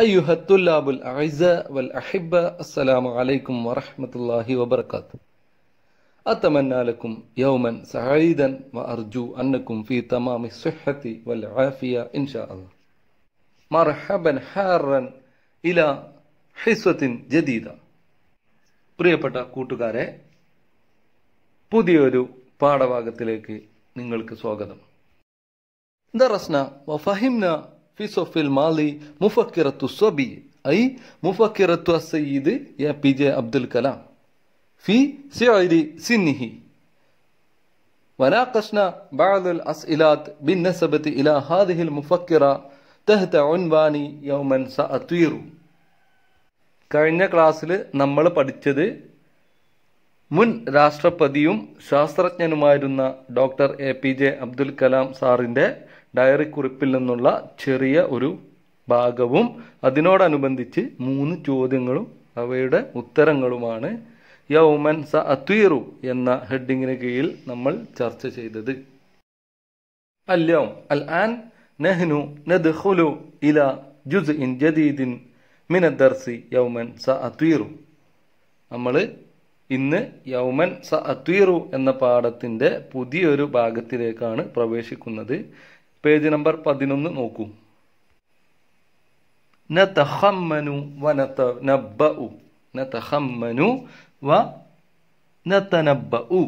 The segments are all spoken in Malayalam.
أيها الطلاب الأعزاء والأحبة السلام عليكم ورحمة الله وبركاته أتمنى لكم يوما سعيدا وأرجو أنكم في تمام الصحة والعافية إن شاء الله مرحبا حارا إلى حصة جديدة പ്രിയപ്പെട്ട കൂട്ടുകാരെ പുതിയൊരു പാഠഭാഗത്തിലേക്ക് നിങ്ങൾക്ക് സ്വാഗതം ദറസ്ന വഫഹിംന في ഫിസോഫിൽ മാലി മുഫക്കിറത്തു സ്വബി ഐ മുഫക്കിറത്തു അസയ്യിദ് A P J Abdul Kalam ഫി സിഅരി സിന്നിഹി وناقشنا بعض الأسئلات بالنسبة إلى هذه المفكرة تحت عنوان يوما سأطير കഴിഞ്ഞ ക്ലാസ്സിൽ നമ്മൾ പഠിച്ചത് മുൻ രാഷ്ട്രപതിയും ശാസ്ത്രജ്ഞനുമായിരുന്ന doctor A P J Abdul Kalam സാറിൻ്റെ ഡയറി കുറിപ്പിൽ നിന്നുള്ള ചെറിയ ഒരു ഭാഗവും അതിനോടനുബന്ധിച്ച് മൂന്ന് ചോദ്യങ്ങളും അവയുടെ ഉത്തരങ്ങളുമാണ് യൗമൻ സ അത്വീറു എന്ന ഹെഡിങ്ങിന് കീഴിൽ നമ്മൾ ചർച്ച ചെയ്തത് اليوم الآن نحن ندخل إلى جزء മിന من യൗമൻ സ അത്വീറു നമ്മൾ ഇന്ന് യൗമൻ സ അത്വീറു എന്ന പാഠത്തിൻ്റെ പുതിയൊരു ഭാഗത്തിലേക്കാണ് പ്രവേശിക്കുന്നത് പേജ് നമ്പർ പതിനൊന്ന് നോക്കൂ നതഹമ്മനു വ നതനബ്ബഉ നതഹമ്മനു വ നതനബ്ബഉ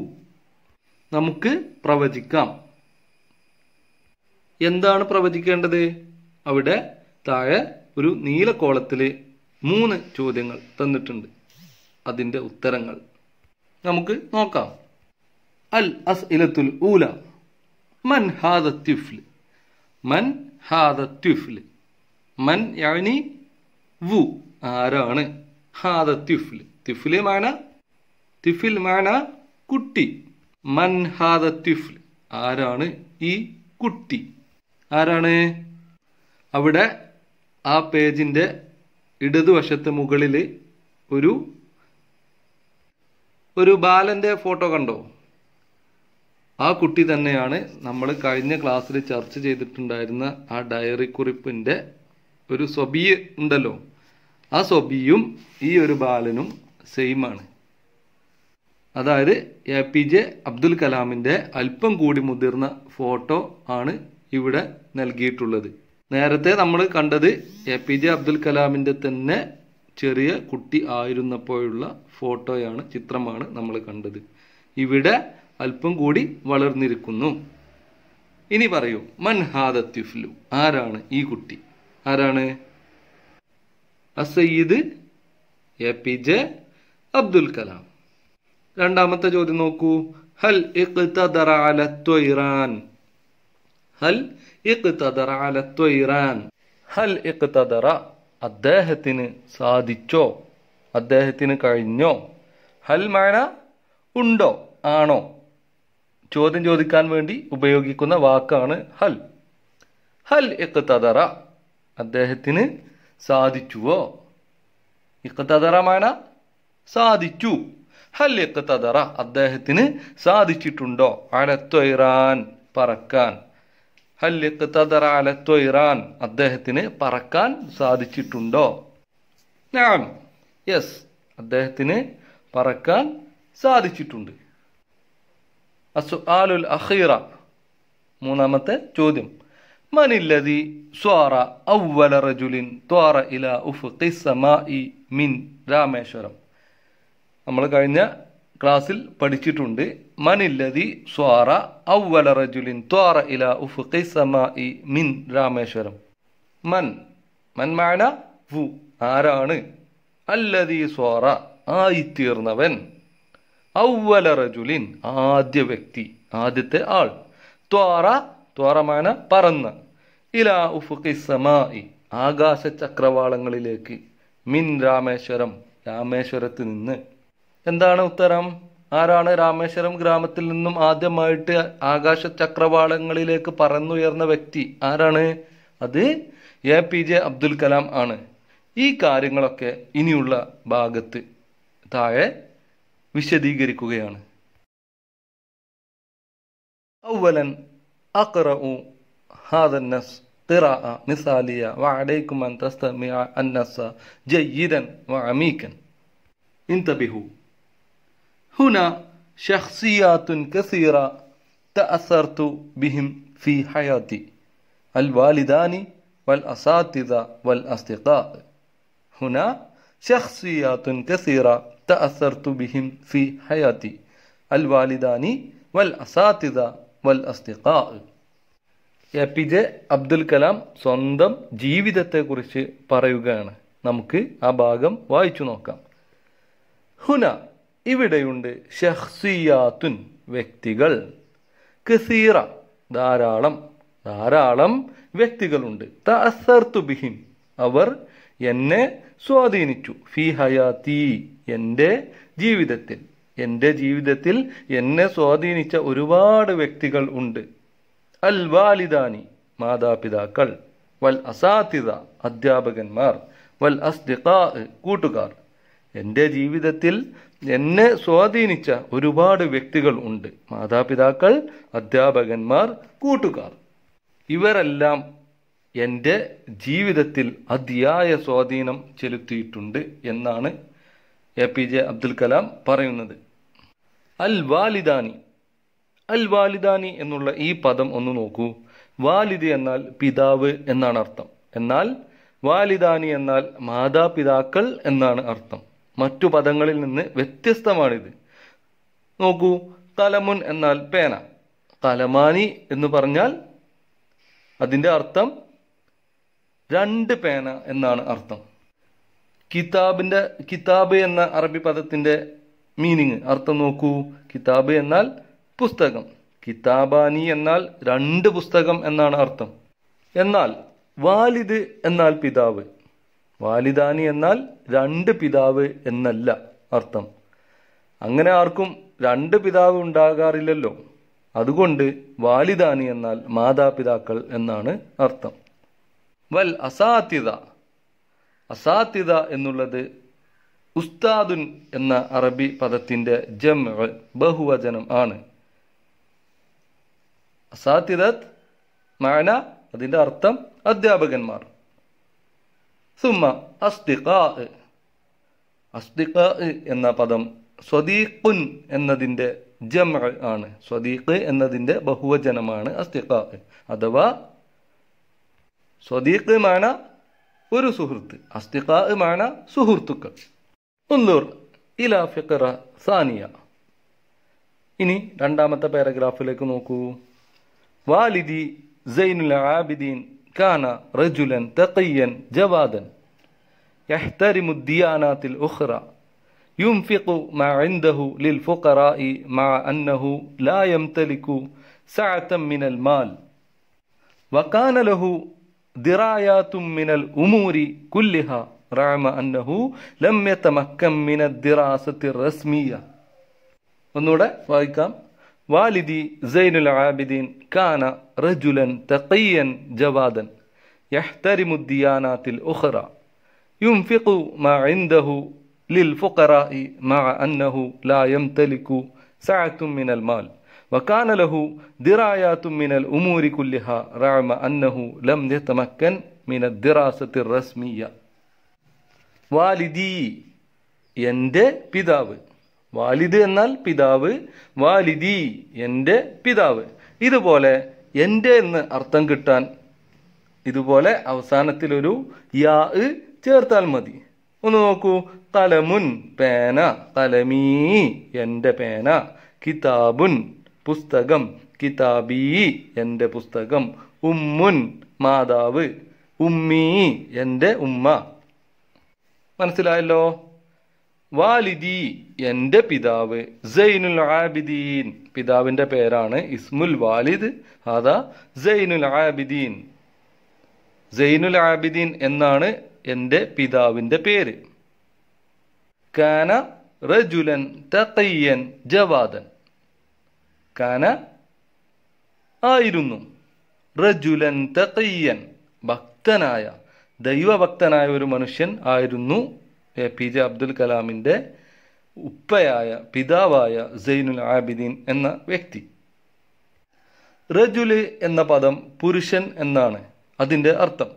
നമുക്ക് പ്രവചിക്കാം എന്താണ് പ്രവചിക്കേണ്ടത് അവിടെ താഴെ ഒരു നീല മൂന്ന് ചോദ്യങ്ങൾ തന്നിട്ടുണ്ട് അതിൻ്റെ ഉത്തരങ്ങൾ നമുക്ക് നോക്കാം അൽ അസ് ഇലത്തുൽ ഊല മൻ തിഫ്ലി മൻ ഹാദ ത്യുഫ്ൽ മൻ യവനി വു ആരാണ് ഹാദ ത്യുഫ്ൽ ത്യുഫിൽ മാന ത്യുഫിൽ മാന കുട്ടി മൻ ഹാദ ത്യുഫ്ൽ ആരാണ് ഈ കുട്ടി ആരാണ് അവിടെ ആ പേജിന്റെ ഇടതുവശത്ത് മുകളിൽ ഒരു ഒരു ബാലന്റെ ഫോട്ടോ കണ്ടോ ആ കുട്ടി തന്നെയാണ് നമ്മൾ കഴിഞ്ഞ ക്ലാസ്സിൽ ചർച്ച ചെയ്തിട്ടുണ്ടായിരുന്ന ആ ഡയറി കുറിപ്പിൻ്റെ ഒരു സ്വബീ ഉണ്ടല്ലോ ആ സ്വബിയും ഈ ഒരു ബാലനും സെയിമാണ് അതായത് എ പി ജെ അബ്ദുൽ കലാമിൻ്റെ അല്പം കൂടി മുതിർന്ന ഫോട്ടോ ആണ് ഇവിടെ നൽകിയിട്ടുള്ളത് നേരത്തെ നമ്മൾ കണ്ടത് എ പി ജെ അബ്ദുൽ കലാമിൻ്റെ തന്നെ ചെറിയ കുട്ടി ആയിരുന്നപ്പോഴുള്ള ഫോട്ടോയാണ് ചിത്രമാണ് നമ്മൾ കണ്ടത് ഇവിടെ അല്പം കൂടി വളർന്നിരിക്കുന്നു ഇനി പറയൂ മൻഹാദത്യുഫ്ലു ആരാണ് ഈ കുട്ടി ആരാണ് അസയ്യിദ് A P J Abdul Kalam രണ്ടാമത്തെ ചോദ്യം നോക്കൂ ഹൽ ഇഖ്തദറാൻ ഹൽ ഇഖ്തദറാൻ ഹൽ ഇഖ്തദറ അദ്ദേഹത്തിന് സാധിച്ചോ അദ്ദേഹത്തിന് കഴിഞ്ഞോ ഹൽ മാന ഉണ്ടോ ആണോ ചോദ്യം ചോദിക്കാൻ വേണ്ടി ഉപയോഗിക്കുന്ന വാക്കാണ് ഹൽ ഹൽ ഇഖ്തദറ അദ്ദേഹത്തിന് സാധിച്ചുവോ ഇഖ്തദറ മാന സാധിച്ചു ഹൽ ഇഖ്തദറ അദ്ദേഹത്തിന് സാധിച്ചിട്ടുണ്ടോ അലത്തൊയിറാൻ പറക്കാൻ ഹൽ ഇഖ്തദറ അലത്തൊയിറാൻ അദ്ദേഹത്തിന് പറക്കാൻ സാധിച്ചിട്ടുണ്ടോ ഞാൻ യെസ് അദ്ദേഹത്തിന് പറക്കാൻ സാധിച്ചിട്ടുണ്ട് അസുആലുൽ അഖീറ മൂന്നാമത്തെ ചോദ്യം മനില്ലതി സ്വാറ ഔവല റജുലിൻ ത്വാറ ഇല ഉഫ് സമാഇ മിൻ രാമേശ്വരം നമ്മൾ കഴിഞ്ഞ ക്ലാസ്സിൽ പഠിച്ചിട്ടുണ്ട് മനില്ലതി സ്വാറ ഔവല റജുലിൻ ത്വാറ ഇല ഉഫ് സമാഇ മിൻ രാമേശ്വരം മൻ മൻമാന മാന വു ആരാണ് അല്ലതി സ്വാറ ആയിത്തീർന്നവൻ ഔവല റജുലിൻ ആദ്യ വ്യക്തി ആദ്യത്തെ ആൾ ത്വാറ ത്വാറമാന പറന്ന് ഇലാ ഉഫുഖിസമായി ആകാശ ചക്രവാളങ്ങളിലേക്ക് മിൻ രാമേശ്വരം രാമേശ്വരത്ത് നിന്ന് എന്താണ് ഉത്തരം ആരാണ് രാമേശ്വരം ഗ്രാമത്തിൽ നിന്നും ആദ്യമായിട്ട് ആകാശ ചക്രവാളങ്ങളിലേക്ക് പറന്നുയർന്ന വ്യക്തി ആരാണ് അത് A P J Abdul Kalam ആണ് ഈ കാര്യങ്ങളൊക്കെ ഇനിയുള്ള ഭാഗത്ത് താഴെ വിശദീകരിക്കുകയാണ് أولا أقرأ هذا النص قراءة مثالية وعليكم أن تستمع النص جيدا وعميقا انتبهوا هنا شخصيات كثيرة تأثرت بهم في حياتي الوالدان والأساتذة والأصدقاء هنا شخصيات كثيرة ത ബിഹിം ഫി ഹയാത്തി അൽ വാലിദാനി വൽ അസാത്തിദ വൽ അസ്തിഖാ A P J Abdul Kalam സ്വന്തം ജീവിതത്തെക്കുറിച്ച് പറയുകയാണ് നമുക്ക് ആ ഭാഗം വായിച്ചു നോക്കാം ഹുന ഇവിടെയുണ്ട് ഷഹ്സിയാത്തുൻ വ്യക്തികൾ കസീറ ധാരാളം ധാരാളം വ്യക്തികളുണ്ട് ബിഹിം അവർ എന്നെ സ്വാധീനിച്ചു ഫി ഹയാത്തി എൻ്റെ ജീവിതത്തിൽ എൻ്റെ ജീവിതത്തിൽ എന്നെ സ്വാധീനിച്ച ഒരുപാട് വ്യക്തികൾ ഉണ്ട് അൽ വാലിദാനി മാതാപിതാക്കൾ വൽ അസാത്തിത അധ്യാപകന്മാർ വൽ അസ്ദിഖാ കൂട്ടുകാർ എൻ്റെ ജീവിതത്തിൽ എന്നെ സ്വാധീനിച്ച ഒരുപാട് വ്യക്തികൾ ഉണ്ട് മാതാപിതാക്കൾ അധ്യാപകന്മാർ കൂട്ടുകാർ ഇവരെല്ലാം എൻ്റെ ജീവിതത്തിൽ അതിയായ സ്വാധീനം ചെലുത്തിയിട്ടുണ്ട് എന്നാണ് A P J Abdul Kalam പറയുന്നത് അൽ വാലിദാനി അൽ വാലിദാനി എന്നുള്ള ഈ പദം ഒന്ന് നോക്കൂ വാലിദ് എന്നാൽ പിതാവ് എന്നാണ് അർത്ഥം എന്നാൽ വാലിദാനി എന്നാൽ മാതാപിതാക്കൾ എന്നാണ് അർത്ഥം മറ്റു പദങ്ങളിൽ നിന്ന് വ്യത്യസ്തമാണിത് നോക്കൂ കലമുൻ എന്നാൽ പേന കലമാനി എന്ന് പറഞ്ഞാൽ അതിൻ്റെ അർത്ഥം രണ്ട് പേന എന്നാണ് അർത്ഥം കിതാബിന്റെ കിതാബ് എന്ന അറബി പദത്തിന്റെ മീനിങ് അർത്ഥം നോക്കൂ കിതാബ് എന്നാൽ പുസ്തകം കിതാബാനി എന്നാൽ രണ്ട് പുസ്തകം എന്നാണ് അർത്ഥം എന്നാൽ വാലിദ് എന്നാൽ പിതാവ് വാലിദാനി എന്നാൽ രണ്ട് പിതാവ് എന്നല്ല അർത്ഥം അങ്ങനെ ആർക്കും രണ്ട് പിതാവ് ഉണ്ടാകാറില്ലല്ലോ അതുകൊണ്ട് വാലിദാനി എന്നാൽ മാതാപിതാക്കൾ എന്നാണ് അർത്ഥം വൽ അസാത്തിത അസാത്തിത എന്നുള്ളത് ഉസ്താദുൻ എന്ന അറബി പദത്തിൻ്റെ ജം ബഹുവചനം ആണ് അസാത്തിദത് മാന അതിൻ്റെ അർത്ഥം അധ്യാപകന്മാർ സുമ അസ്തിഖാ അസ്തിഖാ എന്ന പദം സ്വദീഖുൻ എന്നതിൻ്റെ ജം ആണ് സ്വദീഖ് എന്നതിൻ്റെ ബഹുവചനമാണ് അസ്തിഖാ അഥവാ صديق معنا ഒരു സുഹൃത്ത് അസ്തിഖാ മാണ സുഹൃത്തുക്കൾ ഒന്നൂർ ഇല ഫിഖറ സാനിയ ഇനി രണ്ടാമത്തെ പാരഗ്രാഫിലേക്ക് നോക്കൂ വാലിദി സൈനുൽ ആബിദീൻ കാന റജുലൻ തഖിയൻ ജവാദൻ يحترم الديانات الأخرى ينفق ما عنده للفقراء مع أنه لا يمتلك سعة من المال وكان له درايات من الأمور كلها رغم أنه لم يتمكن من الدراسة الرسمية ഒന്നുകൂടെ വായിക്കാം والدي زين العابدين كان رجلا تقيا جوادا يحترم الديانات الأخرى ينفق ما عنده للفقراء مع أنه لا يمتلك سعة من المال വക്കാന ലഹു درايات من ഉമൂരി കുല്ലിഹ റാമ അന്നഹു ലം يتمكن മിന الدراسه റസ്മിയ والدي എൻ്റെ പിതാവ് വാലിദ് എന്നാൽ പിതാവ് വാലിദി എൻ്റെ പിതാവ് ഇതുപോലെ എൻ്റെ എന്ന് അർത്ഥം കിട്ടാൻ ഇതുപോലെ അവസാനത്തിലൊരു യാ ചേർത്താൽ മതി ഒന്ന് നോക്കൂ തലമുൻ പേന തലമീ എൻ്റെ പേന കിതാബുൻ പുസ്തകം കിതാബീ എൻ്റെ പുസ്തകം ഉമ്മുൻ മാതാവ് ഉമ്മീ എൻ്റെ ഉമ്മ മനസ്സിലായല്ലോ വാലിദി എൻ്റെ പിതാവ് സൈനുൽ ആബിദീൻ പിതാവിൻ്റെ പേരാണ് ഇസ്മുൽ വാലിദ് അതാ സൈനുൽ ആബിദീൻ സൈനുൽ ആബിദീൻ എന്നാണ് എൻ്റെ പിതാവിൻ്റെ പേര് കാന റജുലൻ തത്തയ്യൻ ജവാദൻ കാന ആയിരുന്നു റജുലൻ തയ്യൻ ഭക്തനായ ദൈവഭക്തനായ ഒരു മനുഷ്യൻ ആയിരുന്നു എ പി ജെ അബ്ദുൽ കലാമിൻ്റെ ഉപ്പയായ പിതാവായ സൈനുൽ ആബിദീൻ എന്ന വ്യക്തി റജുല് എന്ന പദം പുരുഷൻ എന്നാണ് അതിൻ്റെ അർത്ഥം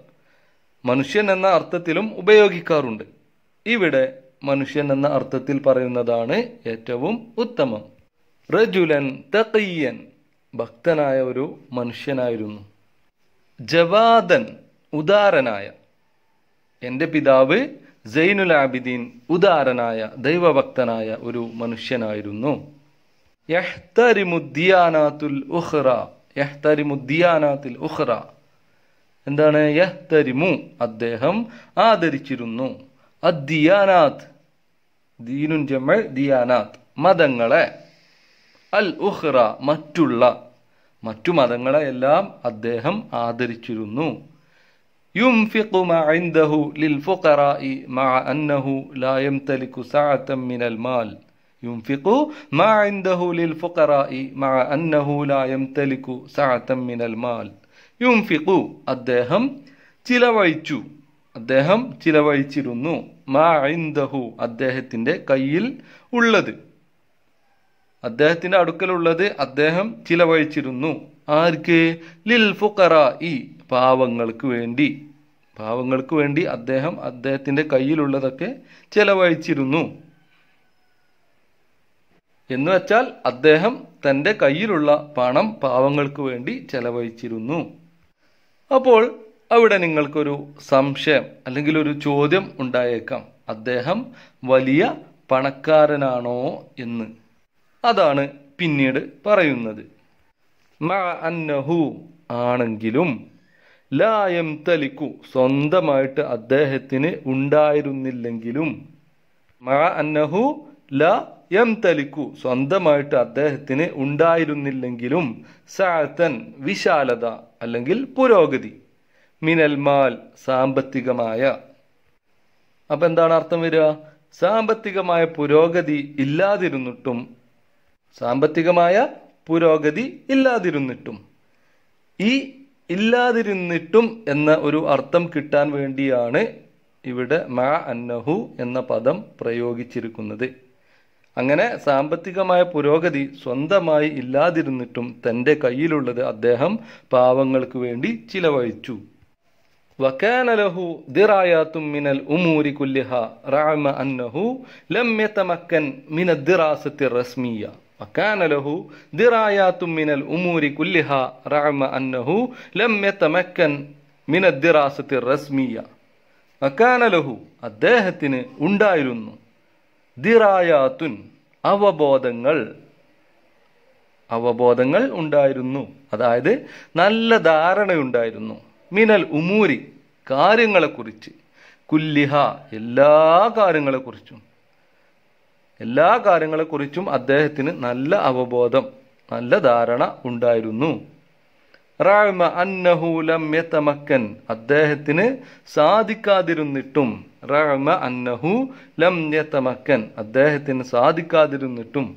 മനുഷ്യൻ എന്ന അർത്ഥത്തിലും ഉപയോഗിക്കാറുണ്ട് ഇവിടെ മനുഷ്യൻ എന്ന അർത്ഥത്തിൽ പറയുന്നതാണ് ഏറ്റവും ഉത്തമം റജുലൻ തക്കയ്യൻ ഭക്തനായ ഒരു മനുഷ്യനായിരുന്നു ജവാദൻ ഉദാരനായ എൻ്റെ പിതാവ് ജൈനുൽ ആബിദീൻ ഉദാരനായ ദൈവഭക്തനായ ഒരു മനുഷ്യനായിരുന്നു യഹ്തരിമുദ്ദിയാനാത്തുൽ ഉഹ്റ യഹ്തരിമുദ്ദിയാനാത്തിൽ ഉഹ്റ എന്താണ് യഹ്തരിമു അദ്ദേഹം ആദരിച്ചിരുന്നു അദ്ദിയാനാഥ് ദീനുൻ ജമ്മൽ ദിയാനാഥ് മതങ്ങളെ അൽ ഉഹ്റ മറ്റുള്ള മറ്റു മതങ്ങളെയെല്ലാം അദ്ദേഹം ആദരിച്ചിരുന്നു ينفق ما عنده للفقراء مع أنه لا يمتلك سعة من المال ينفق ما عنده للفقراء مع أنه لا يمتلك سعة من المال ينفق അദ്ദേഹം ചിലവഴിച്ചു അദ്ദേഹം ചിലവഴിച്ചിരുന്നു മാ ഇൻദഹു അദ്ദേഹത്തിൻ്റെ കയ്യിൽ ഉള്ളത് അദ്ദേഹത്തിന്റെ അടുക്കലുള്ളത് അദ്ദേഹം ചിലവഴിച്ചിരുന്നു ആർക്ക് ലിൽ ഫുക്കറ ഈ പാവങ്ങൾക്ക് വേണ്ടി പാവങ്ങൾക്ക് വേണ്ടി അദ്ദേഹം അദ്ദേഹത്തിന്റെ കയ്യിലുള്ളതൊക്കെ ചിലവഴിച്ചിരുന്നു എന്ന് വെച്ചാൽ അദ്ദേഹം തന്റെ കയ്യിലുള്ള പണം പാവങ്ങൾക്ക് വേണ്ടി ചെലവഴിച്ചിരുന്നു അപ്പോൾ അവിടെ നിങ്ങൾക്കൊരു സംശയം അല്ലെങ്കിൽ ഒരു ചോദ്യം ഉണ്ടായേക്കാം അദ്ദേഹം വലിയ പണക്കാരനാണോ എന്ന് അതാണ് പിന്നീട് പറയുന്നത് അന്നഹു ആണെങ്കിലും ലായം തലിക്കു സ്വന്തമായിട്ട് അദ്ദേഹത്തിന് ഉണ്ടായിരുന്നില്ലെങ്കിലും മ അന്നഹു ല എം തലിക്കു സ്വന്തമായിട്ട് അദ്ദേഹത്തിന് ഉണ്ടായിരുന്നില്ലെങ്കിലും സാത്തൻ വിശാലത അല്ലെങ്കിൽ പുരോഗതി മിനൽമാൽ സാമ്പത്തികമായ അപ്പം എന്താണ് അർത്ഥം വരിക സാമ്പത്തികമായ പുരോഗതി ഇല്ലാതിരുന്നിട്ടും സാമ്പത്തികമായ പുരോഗതി ഇല്ലാതിരുന്നിട്ടും ഈ ഇല്ലാതിരുന്നിട്ടും എന്ന ഒരു അർത്ഥം കിട്ടാൻ വേണ്ടിയാണ് ഇവിടെ മാ അന്നഹു എന്ന പദം പ്രയോഗിച്ചിരിക്കുന്നത് അങ്ങനെ സാമ്പത്തികമായ പുരോഗതി സ്വന്തമായി ഇല്ലാതിരുന്നിട്ടും തൻ്റെ കയ്യിലുള്ളത് അദ്ദേഹം പാവങ്ങൾക്ക് വേണ്ടി ചിലവഴിച്ചു വക്കാനലഹു ദിറായാത്തും ഉമൂരി കുല്ലിഹ റാമ അന്നഹു ലമ്യത്തമക്കൻ യതമക്കൻ മിനദ്ദിറാസത്തി റസ്മിയ وكان له درايات من كلها رغم لم يتمكن من وكان له അദ്ദേഹത്തിന് ഉണ്ടായിരുന്നു ദിറായാത്തുൻ അവബോധങ്ങൾ അവബോധങ്ങൾ ഉണ്ടായിരുന്നു അതായത് നല്ല ധാരണയുണ്ടായിരുന്നു മിനൽ ഉമൂരി കാര്യങ്ങളെക്കുറിച്ച് കുല്ലിഹ എല്ലാ കാര്യങ്ങളെക്കുറിച്ചും എല്ലാ കാര്യങ്ങളെക്കുറിച്ചും അദ്ദേഹത്തിന് നല്ല അവബോധം നല്ല ധാരണ ഉണ്ടായിരുന്നു റാഴ്മ അന്നഹൂലം യതമക്കൻ അദ്ദേഹത്തിന് സാധിക്കാതിരുന്നിട്ടും റാഴ്മ അന്നഹു ലം യതമക്കൻ അദ്ദേഹത്തിന് സാധിക്കാതിരുന്നിട്ടും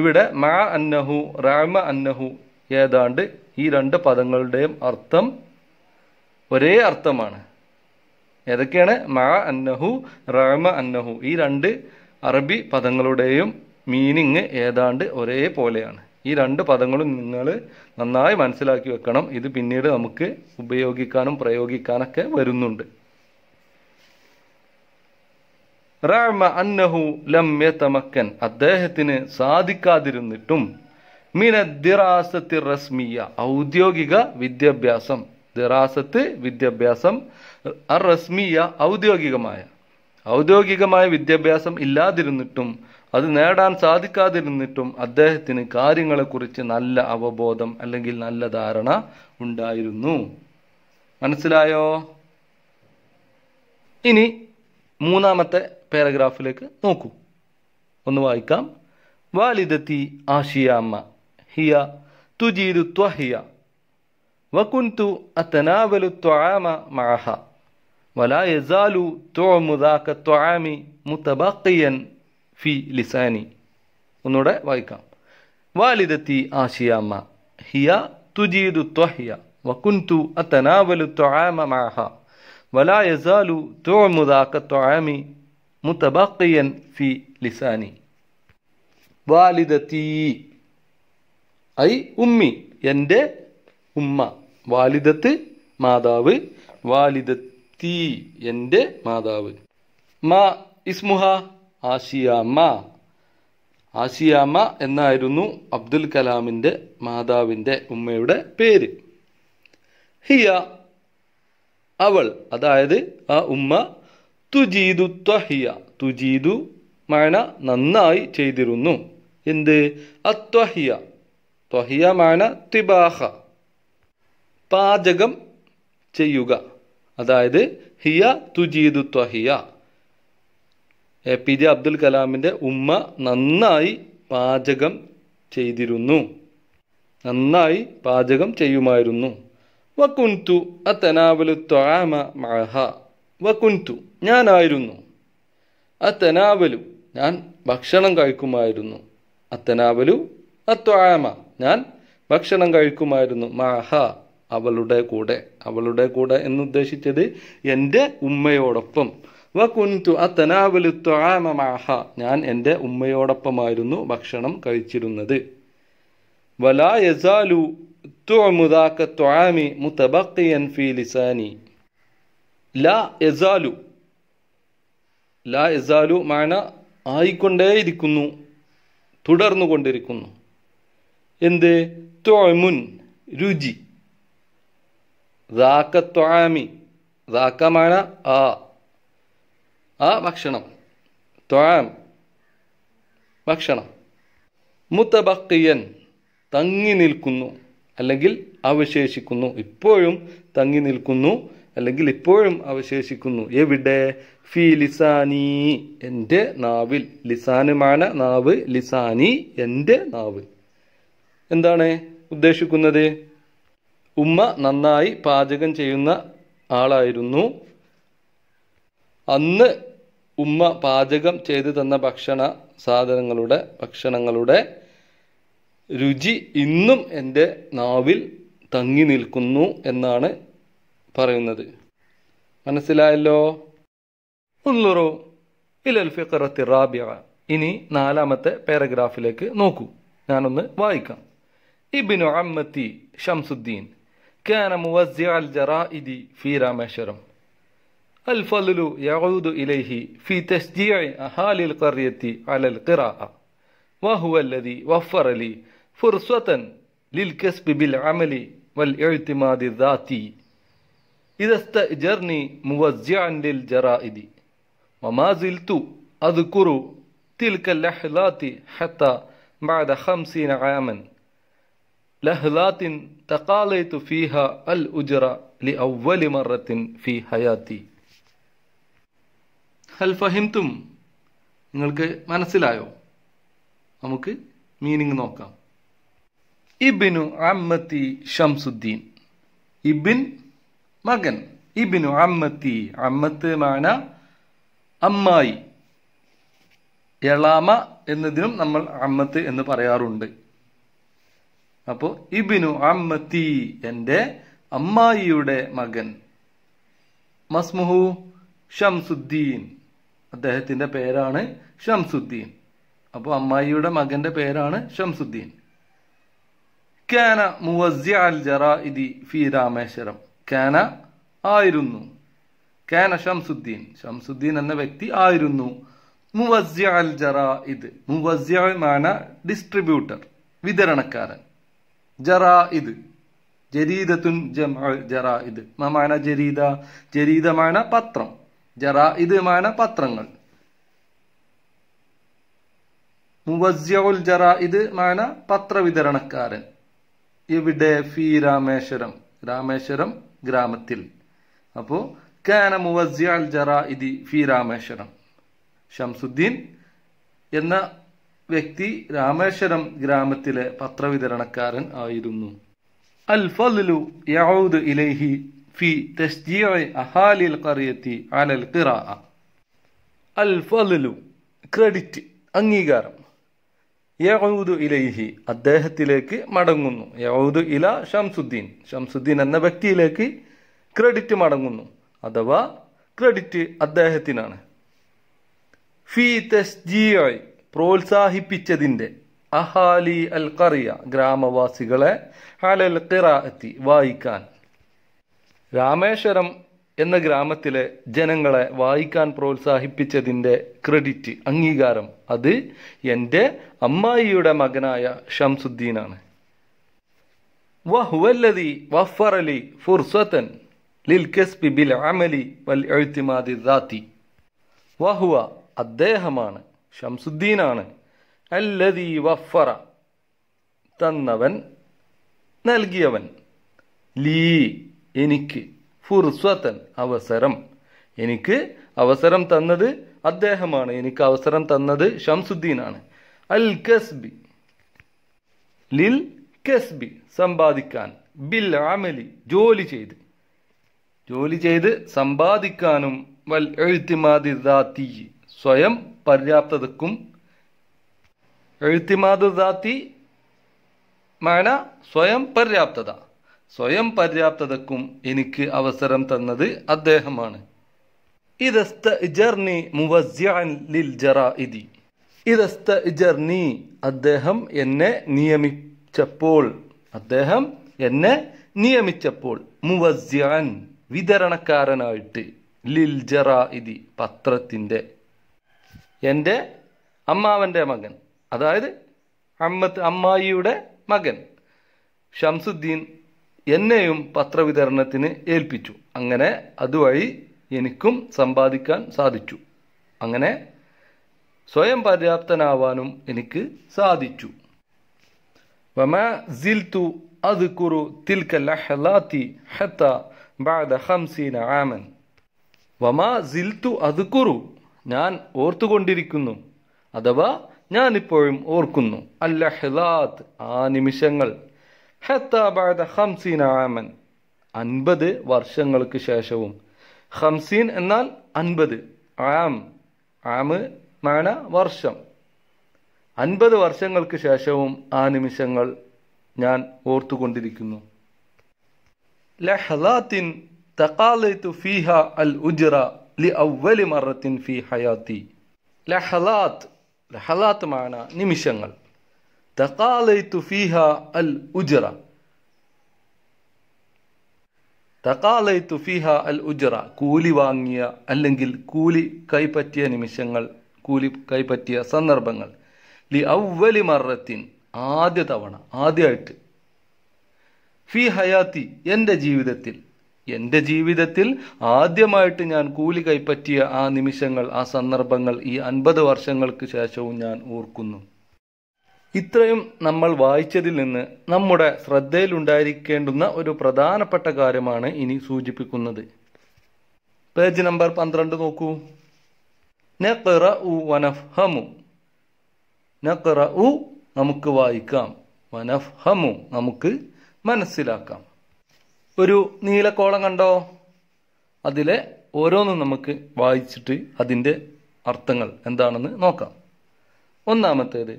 ഇവിടെ മാ അന്നഹു റാഴ്മ അന്നഹു ഏതാണ്ട് ഈ രണ്ട് പദങ്ങളുടെയും അർത്ഥം ഒരേ അർത്ഥമാണ് ഏതൊക്കെയാണ് മാ അന്നഹു റാഴ്മ അന്നഹു ഈ രണ്ട് അറബി പദങ്ങളുടെയും മീനിങ് ഏതാണ്ട് ഒരേ പോലെയാണ് ഈ രണ്ട് പദങ്ങളും നിങ്ങൾ നന്നായി മനസ്സിലാക്കി വെക്കണം ഇത് പിന്നീട് നമുക്ക് ഉപയോഗിക്കാനും പ്രയോഗിക്കാനൊക്കെ വരുന്നുണ്ട് അന്നഹു ലം യതമക്കൻ അദ്ദേഹത്തിന് സാധിക്കാതിരുന്നിട്ടും മിന ദിറാസത്തി റസ്മിയ ഔദ്യോഗിക വിദ്യാഭ്യാസം ദിറാസത്ത് വിദ്യാഭ്യാസം റസ്മിയ ഔദ്യോഗികമായ ഔദ്യോഗികമായ വിദ്യാഭ്യാസം ഇല്ലാതിരുന്നിട്ടും അത് നേടാൻ സാധിക്കാതിരുന്നിട്ടും അദ്ദേഹത്തിന് കാര്യങ്ങളെക്കുറിച്ച് നല്ല അവബോധം അല്ലെങ്കിൽ നല്ല ധാരണ ഉണ്ടായിരുന്നു മനസ്സിലായോ ഇനി മൂന്നാമത്തെ പാരഗ്രാഫിലേക്ക് നോക്കൂ ഒന്ന് വായിക്കാം വാലിദത്തി ആഷിയാമ്മ ഹിയ തുജീദു ത്വഹിയ വകുന്തു അത്തനാവലു ത്വആമ മഅഹ ولا يزال طعم ذاك الطعام متبقيا في لساني ونرى وايكا والدتي آشيا ما هي تجيد الطهية وكنت أتناول الطعام معها ولا يزال طعم ذاك الطعام متبقيا في لساني والدتي أي أمي يند أمّا والدتي ماذا والدتي അസ്തി എൻ്റെ മാതാവ് മ ഇസ്മുഹ ആശിയാമ്മ ആശിയാമ്മ എന്നായിരുന്നു അബ്ദുൽ കലാമിൻ്റെ മാതാവിൻ്റെ ഉമ്മയുടെ പേര് ഹിയ അവൾ അതായത് ആ ഉമ്മ തുജീദു ത്വഹിയ തുജീദു മാന നന്നായി ചെയ്തിരുന്നു എന്ത് അത്വഹിയ ത്വഹിയ മാന തിബാഹ പാചകം ചെയ്യുക അതായത് ഹിയ തുജീദു ത്വഹിയ എ പി ജെ അബ്ദുൽ കലാമിൻ്റെ ഉമ്മ നന്നായി പാചകം ചെയ്തിരുന്നു നന്നായി പാചകം ചെയ്യുമായിരുന്നു വക്കുൻതു അത്തനാവലു ത്വാമ മഹ വക്കുൻതു ഞാനായിരുന്നു അത്തനാവലു ഞാൻ ഭക്ഷണം കഴിക്കുമായിരുന്നു അത്തനാവലു അത്വാമ ഞാൻ ഭക്ഷണം കഴിക്കുമായിരുന്നു മഹ അവളുടെ കൂടെ അവളുടെ കൂടെ എന്ന് ഉദ്ദേശിച്ചത് എൻ്റെ ഉമ്മയോടൊപ്പം വകുന്തു അത്തനാവലു ത്വാമമാഹ ഞാൻ എൻ്റെ ഉമ്മയോടൊപ്പമായിരുന്നു ഭക്ഷണം കഴിച്ചിരുന്നത് വലാ യസാലു ത്വമുദാക്ക ത്വാമി മുത്തബക്കിയൻ ഫി ലിസാനി ലാ യസാലു ലാ യസാലു മാന ആയിക്കൊണ്ടേയിരിക്കുന്നു തുടർന്നു കൊണ്ടിരിക്കുന്നു എന്ത് ത്വമുൻ രുചി ദാക്കത്വാമി ദാക്കമാണ് ആ ആ ഭക്ഷണം ത്വാം ഭക്ഷണം മുത്തബക്കിയൻ തങ്ങി നിൽക്കുന്നു അല്ലെങ്കിൽ അവശേഷിക്കുന്നു ഇപ്പോഴും തങ്ങി നിൽക്കുന്നു അല്ലെങ്കിൽ ഇപ്പോഴും അവശേഷിക്കുന്നു എവിടെ ഫി ലിസാനി എൻ്റെ നാവിൽ ലിസാനുമാണ് നാവ് ലിസാനി എൻ്റെ നാവ് എന്താണ് ഉദ്ദേശിക്കുന്നത് ഉമ്മ നന്നായി പാചകം ചെയ്യുന്ന ആളായിരുന്നു അന്ന് ഉമ്മ പാചകം ചെയ്തു തന്ന ഭക്ഷണ സാധനങ്ങളുടെ ഭക്ഷണങ്ങളുടെ രുചി ഇന്നും എൻ്റെ നാവിൽ തങ്ങി നിൽക്കുന്നു എന്നാണ് പറയുന്നത് മനസ്സിലായല്ലോ ഉള്ളുറോ ഇലൽ ഫിഖറത്തി റാബിയ ഇനി നാലാമത്തെ പാരഗ്രാഫിലേക്ക് നോക്കൂ ഞാനൊന്ന് വായിക്കാം ഇബിനു അമ്മത്തി ഷംസുദ്ദീൻ كان موزع الجرائد في رامشرم الفضل يعود إليه في تشجيع أهالي القرية على القراءة وهو الذي وفر لي فرصة للكسب بالعمل والاعتماد الذاتي إذا استأجرني موزعا للجرائد وما زلت أذكر تلك اللحظات حتى بعد خمسين عاما لحظات തക്കാലത്തു ഫീഹ അൽ ഉജറ ലി ഔവലി മറത്തിൻ ഫി ഹയാത്തി ഹൽ നിങ്ങൾക്ക് മനസ്സിലായോ നമുക്ക് മീനിങ് നോക്കാം ഇബിനു അമ്മത്തി ഷംസുദ്ദീൻ ഇബിൻ മകൻ ഇബിനു അമ്മത്തി അമ്മത്ത് മാന അമ്മായി എളാമ എന്നതിനും നമ്മൾ അമ്മത്ത് എന്ന് പറയാറുണ്ട് അപ്പോ ഇബിനു അമ്മത്തി എന്റെ അമ്മായിയുടെ മകൻ മസ്മുഹു ഷംസുദ്ദീൻ അദ്ദേഹത്തിന്റെ പേരാണ് ഷംസുദ്ദീൻ അപ്പോൾ അമ്മായിയുടെ മകന്റെ പേരാണ് ഷംസുദ്ദീൻ കാന മുവസ്യാൽ ജറാഇദി ഫി രാമേശ്വരം കാന ആയിരുന്നു കാന ഷംസുദ്ദീൻ ഷംസുദ്ദീൻ എന്ന വ്യക്തി ആയിരുന്നു മുവസ്യാൽ ജറ ജറാഇദ് മുവസ്യാൽ മാന ഡിസ്ട്രിബ്യൂട്ടർ വിതരണക്കാരൻ ജറാഇദ് ജരീദത്തുൻ ജറാഇദ് മാന ജരീദ ജരീദമാണ് പത്രം ജറാഇദ് മാന പത്രങ്ങൾ മുവസ്യഉൽ ജറായിദ് മാന പത്രവിതരണക്കാരൻ ഇവിടെ ഫി രാമേശ്വരം രാമേശ്വരം ഗ്രാമത്തിൽ അപ്പോ കാന മുവസ്യാൽ ജറാഇദി ഫി രാമേശ്വരം ഷംസുദ്ദീൻ എന്ന വ്യക്തി രാമേശ്വരം ഗ്രാമത്തിലെ പത്രവിതരണക്കാരൻ ആയിരുന്നു അൽ ഫലു യൗദ് ഇലൈഹി ഫി തസ്ജീഅ അഹാലിൽ ഖറിയത്തി അലൽ ഖിറാഅ അൽ ഫലു ക്രെഡിറ്റ് അംഗീകാരം യൗദു ഇലൈഹി അദ്ദേഹത്തിലേക്ക് മടങ്ങുന്നു യൗദ് ഇല ഷംസുദ്ദീൻ ഷംസുദ്ദീൻ എന്ന വ്യക്തിയിലേക്ക് ക്രെഡിറ്റ് മടങ്ങുന്നു അഥവാ ക്രെഡിറ്റ് അദ്ദേഹത്തിനാണ് ഫി തസ്ജീഅ പ്രോത്സാഹിപ്പിച്ചതിൻ്റെ അഹാലി അൽ ഖറിയ ഗ്രാമവാസികളെ അലൽ എത്തി വായിക്കാൻ രാമേശ്വരം എന്ന ഗ്രാമത്തിലെ ജനങ്ങളെ വായിക്കാൻ പ്രോത്സാഹിപ്പിച്ചതിൻ്റെ ക്രെഡിറ്റ് അംഗീകാരം അത് എൻ്റെ അമ്മായിയുടെ മകനായ ഷംസുദ്ദീനാണ് വഹുവല്ലതി വഫറലി ഫുർസത്തൻ ലിൽ കെസ്പി ബിൽ അമലി വൽ എഴുത്തിമാതി ദാത്തി വഹുവ അദ്ദേഹമാണ് ഷംസുദ്ദീനാണ് അല്ലതീ വഫറ തന്നവൻ നൽകിയവൻ ലീ എനിക്ക് ഫുർസ്വത്തൻ അവസരം എനിക്ക് അവസരം തന്നത് അദ്ദേഹമാണ് എനിക്ക് അവസരം തന്നത് ഷംസുദ്ദീനാണ് അൽ കസ്ബി ലിൽ കസ്ബി സമ്പാദിക്കാൻ ബിൽ ആമലി ജോലി ചെയ്ത് ജോലി ചെയ്ത് സമ്പാദിക്കാനും വൽ എഴുത്തിമാതി സ്വയം പര്യാപ്തതക്കും എഴുത്തിമാതൃദാത്തി മാന സ്വയം പര്യാപ്തത സ്വയം പര്യാപ്തതക്കും എനിക്ക് അവസരം തന്നത് അദ്ദേഹമാണ് ഇതസ്ത മുവസ്യാൻ ലിൽ ജറാ ഇതി ഇതസ്തർനി അദ്ദേഹം എന്നെ നിയമിച്ചപ്പോൾ അദ്ദേഹം എന്നെ നിയമിച്ചപ്പോൾ മുവസ്യാൻ വിതരണക്കാരനായിട്ട് ലിൽ ജറാ ഇതി പത്രത്തിൻ്റെ എൻ്റെ അമ്മാവൻ്റെ മകൻ അതായത് അമ്മത്ത് അമ്മായിയുടെ മകൻ ഷംസുദ്ദീൻ എന്നെയും പത്രവിതരണത്തിന് ഏൽപ്പിച്ചു അങ്ങനെ അതുവഴി എനിക്കും സമ്പാദിക്കാൻ സാധിച്ചു അങ്ങനെ സ്വയം പര്യാപ്തനാവാനും എനിക്ക് സാധിച്ചു വമ സിൽത്തു അദ്കുറു തിൽക ഹത്ത ബാദ ഹംസീന ആമൻ വമ സിൽത്തു അദ്കുറു ഞാൻ ഓർത്തുകൊണ്ടിരിക്കുന്നു അഥവാ ഞാനിപ്പോഴും ഓർക്കുന്നു അല്ലഹ്ലാത്ത് ആ നിമിഷങ്ങൾ ഹത്താബാദ ഹംസീൻ ആമൻ അൻപത് വർഷങ്ങൾക്ക് ശേഷവും ഹംസീൻ എന്നാൽ അൻപത് ആം ആമ് മാണ വർഷം അൻപത് വർഷങ്ങൾക്ക് ശേഷവും ആ നിമിഷങ്ങൾ ഞാൻ ഓർത്തുകൊണ്ടിരിക്കുന്നു ലഹ്ലാത്തിൻ തക്കാലു ഫീഹ അൽ ഉജ്റ ലി മറത്തിൻ ഫി ഹയാത്തി ലഹലാത്ത് ലഹലാത്ത് മാന നിമിഷങ്ങൾ തക്കാലയ്ത്തു ഫീഹ അൽ ഉജറ തക്കാലയ്ത്തു ഫീഹ അൽ ഉജറ കൂലി വാങ്ങിയ അല്ലെങ്കിൽ കൂലി കൈപ്പറ്റിയ നിമിഷങ്ങൾ കൂലി കൈപ്പറ്റിയ സന്ദർഭങ്ങൾ ലി ഔവലി മറത്തിൻ ആദ്യ തവണ ആദ്യമായിട്ട് ഫി ഹയാത്തി എൻ്റെ ജീവിതത്തിൽ എൻ്റെ ജീവിതത്തിൽ ആദ്യമായിട്ട് ഞാൻ കൂലി കൈപ്പറ്റിയ ആ നിമിഷങ്ങൾ ആ സന്ദർഭങ്ങൾ ഈ അൻപത് വർഷങ്ങൾക്ക് ശേഷവും ഞാൻ ഓർക്കുന്നു ഇത്രയും നമ്മൾ വായിച്ചതിൽ നിന്ന് നമ്മുടെ ശ്രദ്ധയിലുണ്ടായിരിക്കേണ്ടുന്ന ഒരു പ്രധാനപ്പെട്ട കാര്യമാണ് ഇനി സൂചിപ്പിക്കുന്നത് പേജ് നമ്പർ പന്ത്രണ്ട് നോക്കൂ നഖറ ഉ വനഫ്ഹമു ഉ നമുക്ക് വായിക്കാം വനഫ്ഹമു നമുക്ക് മനസ്സിലാക്കാം ഒരു നീലക്കോളം കണ്ടോ അതിലെ ഓരോന്നും നമുക്ക് വായിച്ചിട്ട് അതിൻ്റെ അർത്ഥങ്ങൾ എന്താണെന്ന് നോക്കാം ഒന്നാമത്തേത്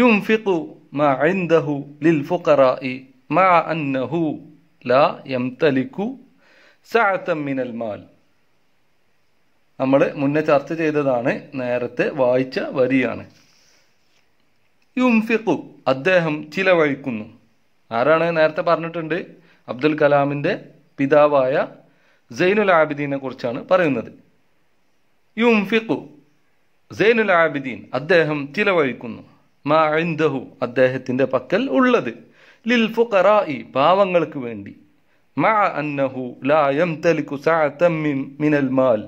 യുംഫിഖു മാ ഇൻദഹു ലിൽ ഫുഖറാഇ മാ അന്നഹു ലാ യംതലിക്കു സഅതം മിനൽ മാൽ നമ്മൾ മുന്നേ ചർച്ച ചെയ്തതാണ് നേരത്തെ വായിച്ച വരിയാണ് യുംഫിഖു അദ്ദേഹം ചിലവഴിക്കുന്നു ആരാണ് നേരത്തെ പറഞ്ഞിട്ടുണ്ട് അബ്ദുൽ കലാമിൻ്റെ പിതാവായ സൈനുൽ ആബിദീനെ കുറിച്ചാണ് പറയുന്നത് യുംഫിഖു സൈനുൽ ആബിദീൻ അദ്ദേഹം ചിലവഴിക്കുന്നു മാഹു അദ്ദേഹത്തിൻ്റെ പക്കൽ ഉള്ളത് ലിൽ ഫുഖറായി പാവങ്ങൾക്ക് വേണ്ടി മാ അന്നഹു ലാ യംതലിക്കു മിനൽ മാൽ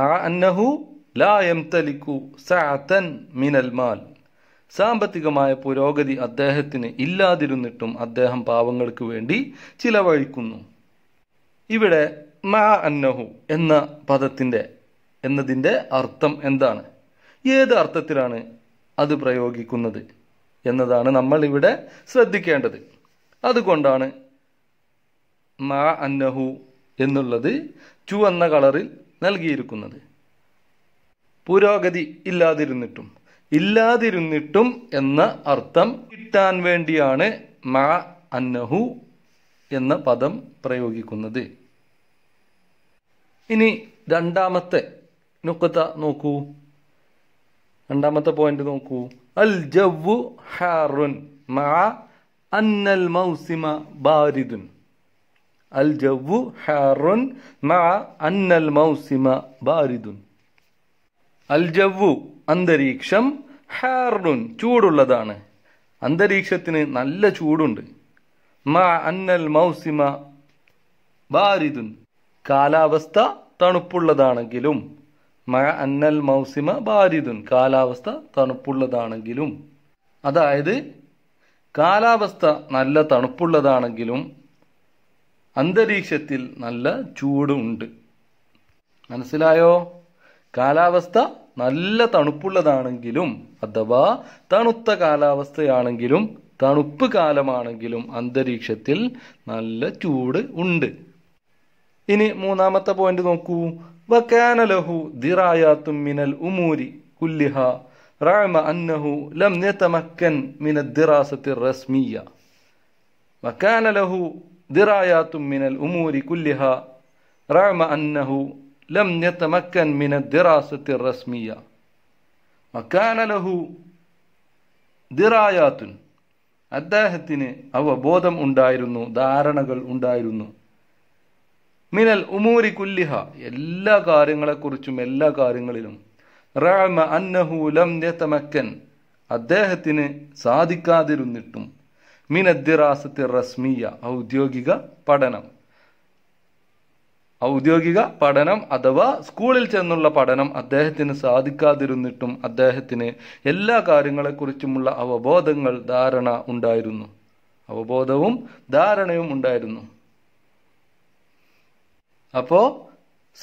മാ അന്നഹു ലാ യംതലിക്കു സഅതൻ മിനൽ മാൽ സാമ്പത്തികമായ പുരോഗതി അദ്ദേഹത്തിന് ഇല്ലാതിരുന്നിട്ടും അദ്ദേഹം പാവങ്ങൾക്ക് വേണ്ടി ചിലവഴിക്കുന്നു ഇവിടെ മാ അന്നഹു എന്ന പദത്തിൻ്റെ എന്നതിൻ്റെ അർത്ഥം എന്താണ് ഏത് അർത്ഥത്തിലാണ് അത് പ്രയോഗിക്കുന്നത് എന്നതാണ് നമ്മൾ ഇവിടെ ശ്രദ്ധിക്കേണ്ടത് അതുകൊണ്ടാണ് മാ അന്നഹു എന്നുള്ളത് ചുവന്ന കളറിൽ നൽകിയിരിക്കുന്നത് പുരോഗതി ഇല്ലാതിരുന്നിട്ടും ഇല്ലാതിരുന്നിട്ടും എന്ന അർത്ഥം കിട്ടാൻ വേണ്ടിയാണ് മ അന്നഹു എന്ന പദം പ്രയോഗിക്കുന്നത് ഇനി രണ്ടാമത്തെ നുക്കത്ത നോക്കൂ രണ്ടാമത്തെ പോയിന്റ് നോക്കൂ അൽ ജവ്വു ഹാറുൻ മാ അന്നൽ മൗസിമ ബാരിദുൻ അൽ ജവ്വു ഹാറുൻ മാ അന്നൽ മൗസിമ ബാരിദുൻ അൽ അന്തരീക്ഷം ഹാർഡുൻ ചൂടുള്ളതാണ് അന്തരീക്ഷത്തിന് നല്ല ചൂടുണ്ട് മാ അന്നൽ മൗസിമ ബാരിദുൻ കാലാവസ്ഥ തണുപ്പുള്ളതാണെങ്കിലും മഴ അന്നൽ മൗസിമ ബാരിദുൻ കാലാവസ്ഥ തണുപ്പുള്ളതാണെങ്കിലും അതായത് കാലാവസ്ഥ നല്ല തണുപ്പുള്ളതാണെങ്കിലും അന്തരീക്ഷത്തിൽ നല്ല ചൂടുണ്ട് മനസ്സിലായോ കാലാവസ്ഥ നല്ല തണുപ്പുള്ളതാണെങ്കിലും അഥവാ തണുത്ത കാലാവസ്ഥയാണെങ്കിലും തണുപ്പ് കാലമാണെങ്കിലും അന്തരീക്ഷത്തിൽ നല്ല ചൂട് ഉണ്ട് ഇനി മൂന്നാമത്തെ പോയിന്റ് നോക്കൂ വക്കാനലഹു ദിറായാത്തും മിനൽ ഉമൂരി കുല്ലിഹ റാമ അന്നഹു ലം നെത്തമക്കൻ മിന ദിറാസത്തിൽ റസ്മിയ വക്കാനലഹു ദിറായാത്തും മിനൽ ഉമൂരി കുല്ലിഹ റാമ അന്നഹു لم يتمكن من الدراسة الرسمية وكان له ദിറായാത്തു അദ്ദേഹത്തിന് അവബോധം ഉണ്ടായിരുന്നു ധാരണകൾ ഉണ്ടായിരുന്നു മിനൽ ഉമൂരി കുല്ലിഹ എല്ലാ കാര്യങ്ങളെക്കുറിച്ചും എല്ലാ കാര്യങ്ങളിലും റാമ അന്നഹു ലം നെത്തമക്കൻ അദ്ദേഹത്തിന് സാധിക്കാതിരുന്നിട്ടും മിനദ്ദിറാസത്തിൽ റസ്മിയ ഔദ്യോഗിക പഠനം ഔദ്യോഗിക പഠനം അഥവാ സ്കൂളിൽ ചെന്നുള്ള പഠനം അദ്ദേഹത്തിന് സാധിക്കാതിരുന്നിട്ടും അദ്ദേഹത്തിന് എല്ലാ കാര്യങ്ങളെക്കുറിച്ചുമുള്ള അവബോധങ്ങൾ ധാരണ ഉണ്ടായിരുന്നു അവബോധവും ധാരണയും ഉണ്ടായിരുന്നു അപ്പോ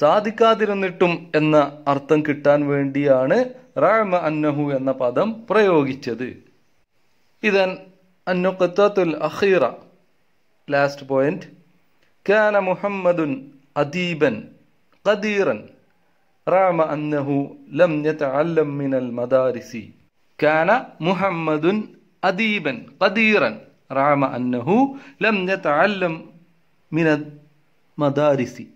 സാധിക്കാതിരുന്നിട്ടും എന്ന അർത്ഥം കിട്ടാൻ വേണ്ടിയാണ് റാമ അന്നഹു എന്ന പദം പ്രയോഗിച്ചത് ഇതൻ അന്നുഖത്തുൽ അഖീറ ലാസ്റ്റ് പോയിന്റ് കാന മുഹമ്മദുൻ അദീബൻ കദീറൻ റാമ അന്നഹു ലം മിനൽ മദാരിസി കാന മുഹമ്മദുൻ അദീബൻ കദീറൻ റാമ അന്നഹു ലം മിനൽ മദാരിസി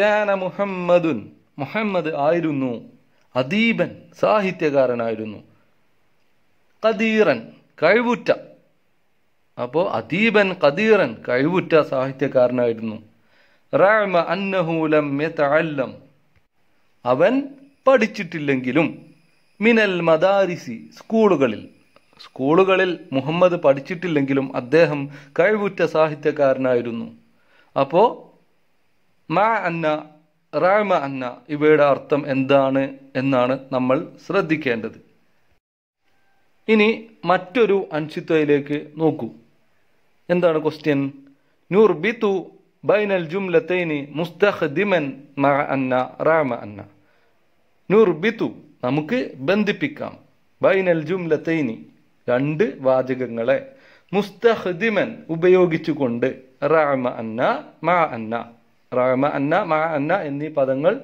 കാന മുഹമ്മദുൻ മുഹമ്മദ് ആയിരുന്നു അദീബൻ സാഹിത്യകാരനായിരുന്നു കദീറൻ കഴിവുറ്റ അപ്പോൾ അദീബൻ കദീറൻ കഴിവുറ്റ സാഹിത്യകാരനായിരുന്നു റാമ അന്നഹൂലം യതഅല്ലം അവൻ പഠിച്ചിട്ടില്ലെങ്കിലും മിനൽ മദാരിസി സ്കൂളുകളിൽ സ്കൂളുകളിൽ മുഹമ്മദ് പഠിച്ചിട്ടില്ലെങ്കിലും അദ്ദേഹം കഴിവുറ്റ സാഹിത്യകാരനായിരുന്നു അപ്പോൾ മാ അന്ന റാമ അന്ന ഇവയുടെ അർത്ഥം എന്താണ് എന്നാണ് നമ്മൾ ശ്രദ്ധിക്കേണ്ടത് ഇനി മറ്റൊരു അൻഷിത്വയിലേക്ക് നോക്കൂ എന്താണ് ക്വസ്റ്റ്യൻ നൂർ ബിത്തു ബൈനൽ ജുംലത്തൈനി മുസ്തഖ്ദിമൻ ദിമൻ അന്ന റാമ അന്ന നൂർ ബിത്തു നമുക്ക് ബന്ധിപ്പിക്കാം ബൈനൽ ജുംലത്തൈനി രണ്ട് വാചകങ്ങളെ ദിമൻ ഉപയോഗിച്ചുകൊണ്ട് റാമ അന്ന മാ അന്ന റാമ അന്ന മാ അന്ന എന്നീ പദങ്ങൾ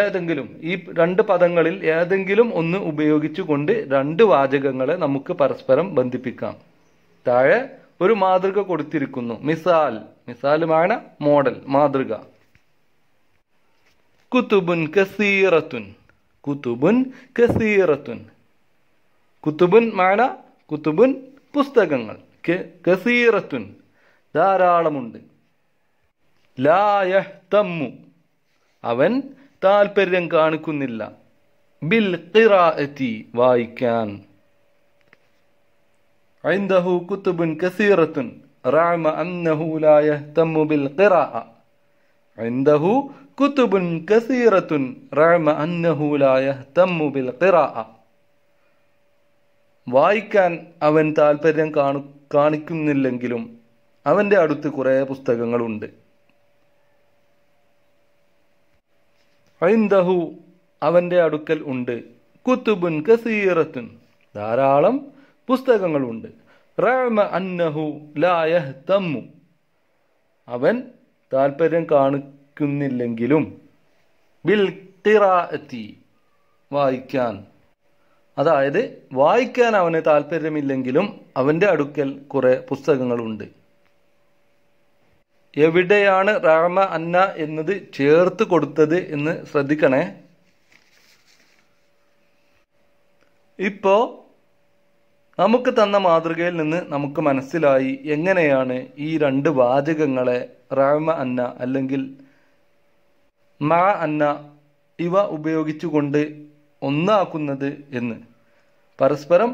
ഏതെങ്കിലും ഈ രണ്ട് പദങ്ങളിൽ ഏതെങ്കിലും ഒന്ന് ഉപയോഗിച്ചുകൊണ്ട് രണ്ട് വാചകങ്ങളെ നമുക്ക് പരസ്പരം ബന്ധിപ്പിക്കാം താഴെ ഒരു മാതൃക കൊടുത്തിരിക്കുന്നു മിസാൽ മിസാൽ വേണ മോഡൽ മാതൃക കുത്തുബുൻ കസീറത്തുൻ കുത്തുബുൻ കസീറത്തുൻ കുത്തുബുൻ മാണ കുത്തുബുൻ പുസ്തകങ്ങൾ കസീറത്തുൻ ധാരാളമുണ്ട് ലായഹ് തമ്മു അവൻ താൽപ്പര്യം കാണിക്കുന്നില്ല ബിൽ എത്തി വായിക്കാൻ عنده كتب كثيرة رغم أنه لا يهتم بالقراءة عنده كتب كثيرة رغم أنه لا يهتم بالقراءة വായിക്കാൻ അവൻ താല്പര്യം കാണു കാണിക്കുന്നില്ലെങ്കിലും അവൻ്റെ അടുത്ത് കുറേ പുസ്തകങ്ങളുണ്ട് ഐന്ദഹു അവൻ്റെ അടുക്കൽ ഉണ്ട് കുത്തുബുൻ കസീറത്തുൻ ധാരാളം പുസ്തകങ്ങളുണ്ട് റഹ്മ അന്നഹു അവൻ താല്പര്യം കാണിക്കുന്നില്ലെങ്കിലും ബിൽ ഖിറാഅത്തി വായിക്കാൻ അതായത് വായിക്കാൻ അവന് താല്പര്യമില്ലെങ്കിലും അവൻ്റെ അടുക്കൽ കുറേ പുസ്തകങ്ങളുണ്ട് എവിടെയാണ് റാമ അന്ന എന്നത് ചേർത്ത് കൊടുത്തത് എന്ന് ശ്രദ്ധിക്കണേ ഇപ്പോൾ നമുക്ക് തന്ന മാതൃകയിൽ നിന്ന് നമുക്ക് മനസ്സിലായി എങ്ങനെയാണ് ഈ രണ്ട് വാചകങ്ങളെ റാമ അന്ന അല്ലെങ്കിൽ മാ അന്ന ഇവ ഉപയോഗിച്ചുകൊണ്ട് ഒന്നാക്കുന്നത് എന്ന് പരസ്പരം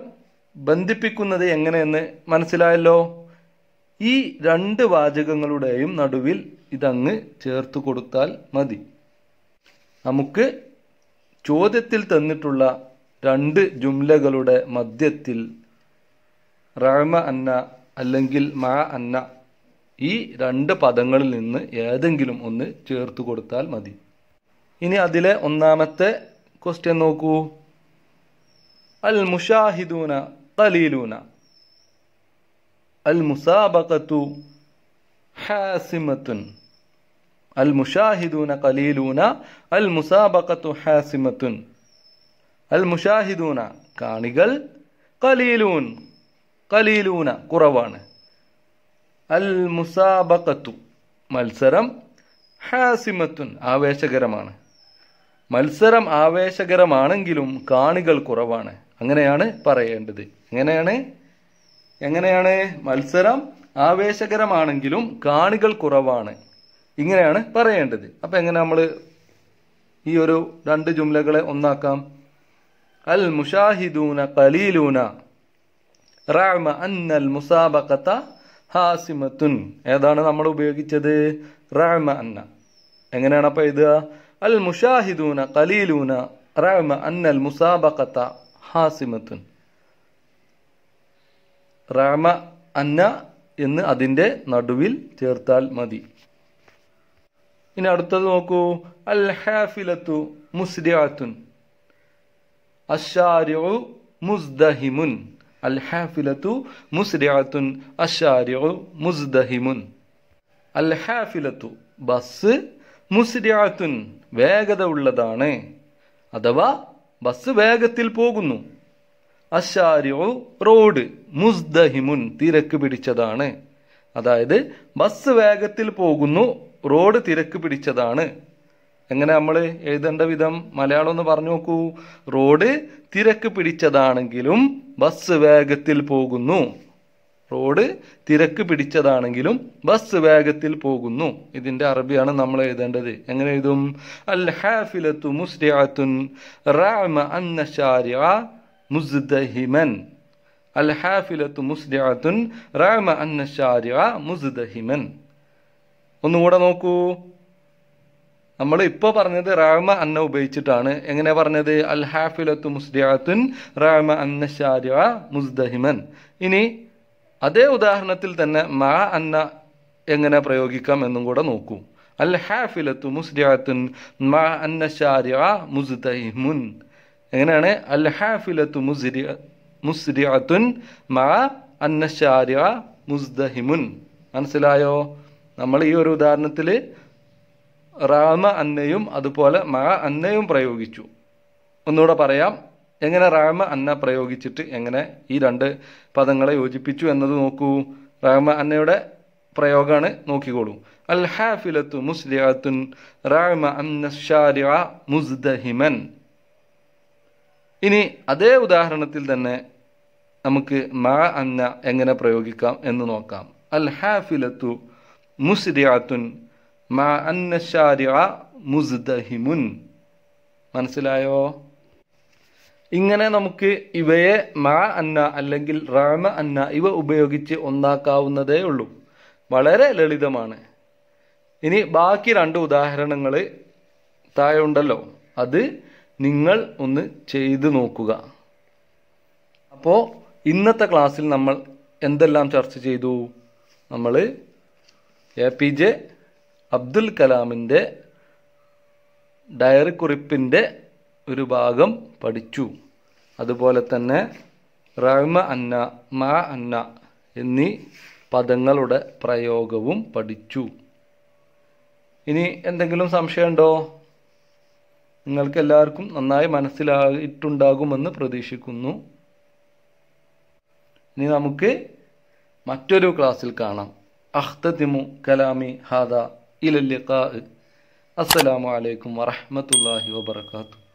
ബന്ധിപ്പിക്കുന്നത് എങ്ങനെയെന്ന് മനസ്സിലായല്ലോ ഈ രണ്ട് വാചകങ്ങളുടെയും നടുവിൽ ഇതങ്ങ് ചേർത്ത് കൊടുത്താൽ മതി നമുക്ക് ചോദ്യത്തിൽ തന്നിട്ടുള്ള രണ്ട് ജുംലകളുടെ മധ്യത്തിൽ റഹ്മ അന്ന അല്ലെങ്കിൽ മാ അന്ന ഈ രണ്ട് പദങ്ങളിൽ നിന്ന് ഏതെങ്കിലും ഒന്ന് ചേർത്ത് കൊടുത്താൽ മതി ഇനി അതിലെ ഒന്നാമത്തെ ക്വസ്റ്റ്യൻ നോക്കൂ അൽ മുഷാഹിദൂന തലീലൂന അൽ മുസാബത്തു ഹാസിമത്തുൻ അൽ മുഷാഹിദൂന കലീലൂന അൽ മുസാബത്തു ഹാസിമത്തുൻ അൽ മുഷാഹിദൂന കാണികൾ കലീലൂൻ കലീലൂന കുറവാണ് അൽ മുസാബക്കത്തു മത്സരം ഹാസിമത്തുൻ ആവേശകരമാണ് മത്സരം ആവേശകരമാണെങ്കിലും കാണികൾ കുറവാണ് അങ്ങനെയാണ് പറയേണ്ടത് എങ്ങനെയാണ് എങ്ങനെയാണ് മത്സരം ആവേശകരമാണെങ്കിലും കാണികൾ കുറവാണ് ഇങ്ങനെയാണ് പറയേണ്ടത് അപ്പം എങ്ങനെ നമ്മൾ ഈ ഒരു രണ്ട് ജുംലകളെ ഒന്നാക്കാം അൽ മുഷാഹിദൂന കലീലൂന റാമ അന്നൽ മുസാബക്കത്ത ഹാസിമത്തുൻ ഏതാണ് നമ്മൾ ഉപയോഗിച്ചത് റാമ അന്ന എങ്ങനെയാണ് അപ്പോൾ എഴുതുക അൽ മുഷാഹിദൂന കലീലൂന റാമ അന്നൽ മുസാബക്കത്ത ഹാസിമത്തുൻ റാമ അന്ന എന്ന് അതിൻ്റെ നടുവിൽ ചേർത്താൽ മതി ഇനി അടുത്തത് നോക്കൂ അൽ ഹാഫിലത്തു മുസ്രിയാത്തുൻ അഷാരു മുസ്ദഹിമുൻ അൽ ഹാഫിലത്തു മുസ്രിഅത്തുൻ അഷാരിഉ മുസ്ദഹിമുൻ അൽ ഹാഫിലത്തു ബസ് മുസ്രിഅത്തുൻ വേഗത ഉള്ളതാണ് അഥവാ ബസ് വേഗത്തിൽ പോകുന്നു അഷാരിഉ റോഡ് മുസ്ദഹിമുൻ തിരക്ക് പിടിച്ചതാണ് അതായത് ബസ് വേഗത്തിൽ പോകുന്നു റോഡ് തിരക്ക് പിടിച്ചതാണ് എങ്ങനെ നമ്മൾ എഴുതേണ്ട വിധം മലയാളം ഒന്ന് പറഞ്ഞു നോക്കൂ റോഡ് തിരക്ക് പിടിച്ചതാണെങ്കിലും ബസ് വേഗത്തിൽ പോകുന്നു റോഡ് തിരക്ക് പിടിച്ചതാണെങ്കിലും ബസ് വേഗത്തിൽ പോകുന്നു ഇതിൻ്റെ അറബിയാണ് നമ്മൾ എഴുതേണ്ടത് എങ്ങനെ എഴുതും അൽ ഹാഫിലത്തു മുസ്രിഅത്തുൻ മുസ്ദഹിമൻ അൽ ഹാഫിലത്തു മുസ്രിഅത്തുൻ മുസ്ദഹിമൻ ഒന്നുകൂടെ നോക്കൂ നമ്മൾ ഇപ്പോൾ പറഞ്ഞത് റാമ അന്ന ഉപയോഗിച്ചിട്ടാണ് എങ്ങനെ പറഞ്ഞത് അൽ ഹാഫിലത്തു മുസ്ദിയാത്തുൻ റാമ അന്ന ഷാരിഅ മുസ്ദഹിമൻ ഇനി അതേ ഉദാഹരണത്തിൽ തന്നെ മാ അന്ന എങ്ങനെ പ്രയോഗിക്കാം എന്നും കൂടെ നോക്കൂ അൽ ഹാഫിലത്തു മുസ്ദിയാത്തുൻ മാ അന്ന ഷാരിഅ മുസ്ദഹിമുൻ എങ്ങനെയാണ് അൽ ഹാഫിലത്തു മുസ്രി മുസ്രിയാത്തുൻ മാ അന്ന ഷാരിഅ മുസ്ദഹിമുൻ മനസ്സിലായോ നമ്മൾ ഈ ഒരു ഉദാഹരണത്തിൽ റാമ അന്നയും അതുപോലെ മാ അന്നയും പ്രയോഗിച്ചു ഒന്നുകൂടെ പറയാം എങ്ങനെ റാമ അന്ന പ്രയോഗിച്ചിട്ട് എങ്ങനെ ഈ രണ്ട് പദങ്ങളെ യോജിപ്പിച്ചു എന്നത് നോക്കൂ റാമ അന്നയുടെ പ്രയോഗമാണ് നോക്കിക്കോളൂ അൽ ഹാഫിലത്തു മുസ്ലിഅത്തുൻ റാമ അന്ന മുസ്ദഹിമൻ ഇനി അതേ ഉദാഹരണത്തിൽ തന്നെ നമുക്ക് മാ അന്ന എങ്ങനെ പ്രയോഗിക്കാം എന്ന് നോക്കാം അൽ ഹാഫിലത്തു മാ മുസ്ദഹിമുൻ മനസ്സിലായോ ഇങ്ങനെ നമുക്ക് ഇവയെ മാ അന്ന അല്ലെങ്കിൽ റാമ അന്ന ഇവ ഉപയോഗിച്ച് ഒന്നാക്കാവുന്നതേ ഉള്ളൂ വളരെ ലളിതമാണ് ഇനി ബാക്കി രണ്ട് ഉദാഹരണങ്ങൾ താഴെ ഉണ്ടല്ലോ അത് നിങ്ങൾ ഒന്ന് ചെയ്തു നോക്കുക അപ്പോൾ ഇന്നത്തെ ക്ലാസ്സിൽ നമ്മൾ എന്തെല്ലാം ചർച്ച ചെയ്തു നമ്മൾ എ പി ജെ അബ്ദുൽ കലാമിൻ്റെ ഡയറി കുറിപ്പിൻ്റെ ഒരു ഭാഗം പഠിച്ചു അതുപോലെ തന്നെ റഹ്മ അന്ന മാ അന്ന എന്നീ പദങ്ങളുടെ പ്രയോഗവും പഠിച്ചു ഇനി എന്തെങ്കിലും സംശയമുണ്ടോ നിങ്ങൾക്ക് എല്ലാവർക്കും നന്നായി മനസ്സിലായിട്ടുണ്ടാകുമെന്ന് പ്രതീക്ഷിക്കുന്നു ഇനി നമുക്ക് മറ്റൊരു ക്ലാസ്സിൽ കാണാം അഖ്തതിമു കലാമി ഹാദ إلى اللقاء السلام عليكم ورحمة الله وبركاته